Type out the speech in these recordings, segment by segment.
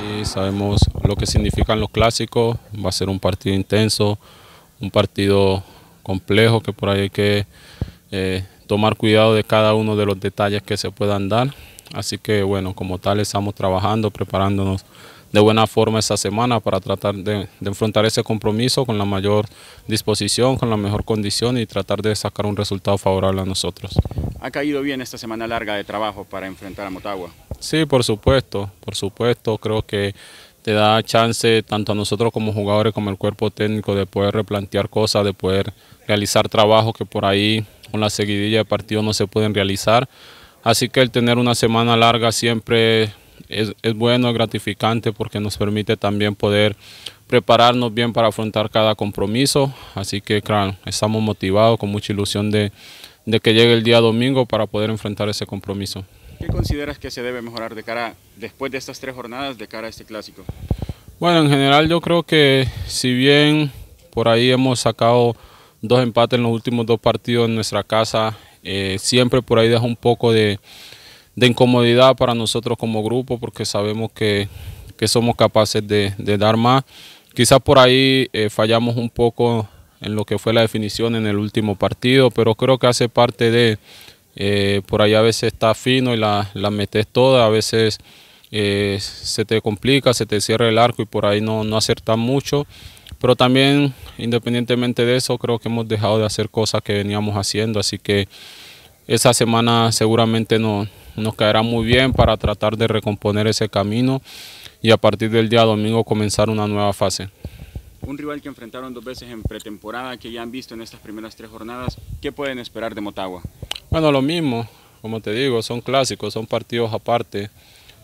y sabemos lo que significan los clásicos. Va a ser un partido intenso, un partido complejo que por ahí hay que eh, tomar cuidado de cada uno de los detalles que se puedan dar. Así que bueno, como tal estamos trabajando, preparándonos de buena forma esta semana para tratar de, de, enfrentar ese compromiso con la mayor disposición, con la mejor condición y tratar de sacar un resultado favorable a nosotros. Ha caído bien esta semana larga de trabajo para enfrentar a Motagua. Sí, por supuesto, por supuesto, creo que te da chance tanto a nosotros como jugadores como al cuerpo técnico de poder replantear cosas, de poder realizar trabajos que por ahí con la seguidilla de partidos no se pueden realizar. Así que el tener una semana larga siempre es, es, bueno, es gratificante porque nos permite también poder prepararnos bien para afrontar cada compromiso. Así que claro, estamos motivados con mucha ilusión de, de que llegue el día domingo para poder enfrentar ese compromiso. ¿Qué consideras que se debe mejorar de cara, después de estas tres jornadas, de cara a este clásico? Bueno, en general yo creo que si bien por ahí hemos sacado dos empates en los últimos dos partidos en nuestra casa, eh, siempre por ahí deja un poco de, incomodidad para nosotros como grupo porque sabemos que, somos capaces de, dar más. Quizás por ahí eh, fallamos un poco en lo que fue la definición en el último partido, pero creo que hace parte de, eh, por ahí a veces está fino y la, metes toda, a veces eh, se te complica, se te cierra el arco y por ahí no, no acertas mucho. Pero también, independientemente de eso, creo que hemos dejado de hacer cosas que veníamos haciendo, así que esa semana seguramente no, nos caerá muy bien para tratar de recomponer ese camino y a partir del día domingo comenzar una nueva fase. Un rival que enfrentaron dos veces en pretemporada, que ya han visto en estas primeras tres jornadas, ¿qué pueden esperar de Motagua? Bueno, lo mismo, como te digo, son clásicos, son partidos aparte.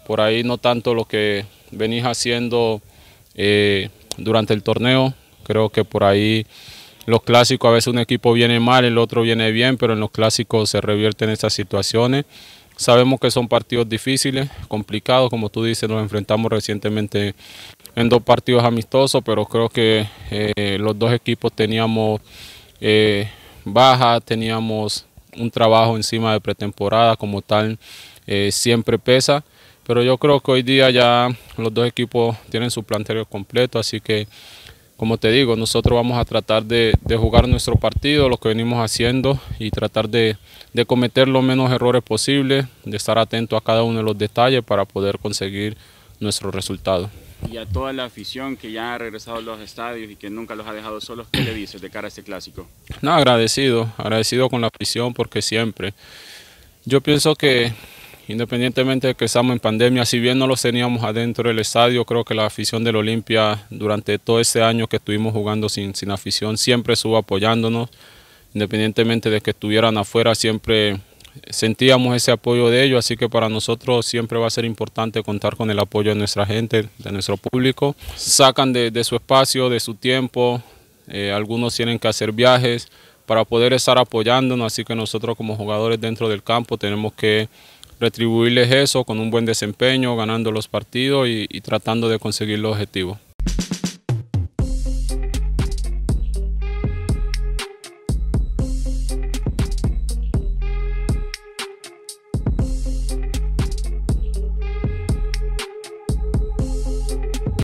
Por ahí no tanto lo que venís haciendo eh, durante el torneo. Creo que por ahí los clásicos, a veces un equipo viene mal, el otro viene bien, pero en los clásicos se revierten esas situaciones. Sabemos que son partidos difíciles, complicados, como tú dices, nos enfrentamos recientemente en dos partidos amistosos, pero creo que eh, los dos equipos teníamos eh, baja, bajas, teníamos un trabajo encima de pretemporada como tal eh, siempre pesa, pero yo creo que hoy día ya los dos equipos tienen su plantel completo, así que como te digo, nosotros vamos a tratar de, jugar nuestro partido, lo que venimos haciendo y tratar de, cometer los menos errores posibles, de estar atento a cada uno de los detalles para poder conseguir nuestro resultado y a toda la afición que ya ha regresado a los estadios y que nunca los ha dejado solos, ¿qué le dices de cara a este clásico? No, agradecido, agradecido con la afición porque siempre. Yo pienso que independientemente de que estamos en pandemia, si bien no los teníamos adentro del estadio, creo que la afición del Olimpia durante todo este año que estuvimos jugando sin, sin afición siempre estuvo apoyándonos, independientemente de que estuvieran afuera, siempre sentíamos ese apoyo de ellos, así que para nosotros siempre va a ser importante contar con el apoyo de nuestra gente, de nuestro público. Sacan de, su espacio, de su tiempo, eh, algunos tienen que hacer viajes para poder estar apoyándonos, así que nosotros como jugadores dentro del campo tenemos que retribuirles eso con un buen desempeño, ganando los partidos y tratando de conseguir los objetivos.